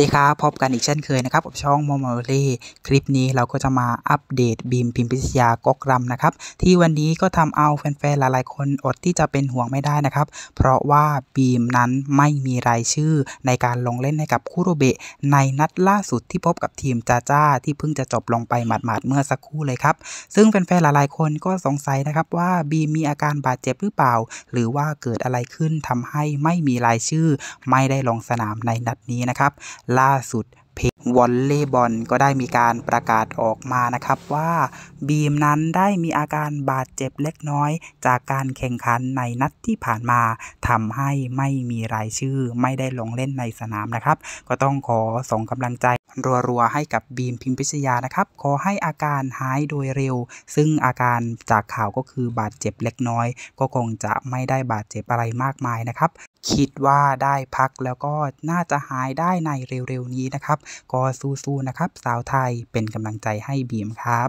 ดีครับพบกันอีกเช่นเคยนะครับกับช่องโมโมรี่คลิปนี้เราก็จะมาอัปเดตบีมพิมพิชยากกรำนะครับ ที่วันนี้ก็ทำเอาแฟนๆหลายๆคนอดที่จะเป็นห่วงไม่ได้นะครับ เพราะว่าบีมนั้นไม่มีรายชื่อในการลงเล่นให้กับคูโรเบะ ในนัดล่าสุดที่พบกับทีมจาจ้า ที่เพิ่งจะจบลงไปหมาดๆเมื่อสักครู่เลยครับซึ่งแฟนๆหลายๆคนก็สงสัยนะครับว่าบีมมีอาการบาดเจ็บหรือเปล่า หรือว่าเกิดอะไรขึ้นทำให้ไม่มีรายชื่อ ไม่ได้ลงสนามในนัดนี้นะครับล่าสุดเพลงวอลเลย์บอลก็ได้มีการประกาศออกมานะครับว่าบีมนั้นได้มีอาการบาดเจ็บเล็กน้อย จากการแข่งขันในนัดที่ผ่านมาทำให้ไม่มีรายชื่อ ไม่ได้ลงเล่นในสนามนะครับ ก็ต้องขอส่งกำลังใจรัวๆให้กับบีมพิมพิชยานะครับ ขอให้อาการหายโดยเร็ว ซึ่งอาการจากข่าวก็คือบาดเจ็บเล็กน้อยก็คงจะไม่ได้บาดเจ็บอะไรมากมายนะครับ คิดว่าได้พักแล้วก็น่าจะหายได้ในเร็วๆนี้นะครับก็สู้ๆนะครับสาวไทยเป็นกำลังใจให้บีมครับ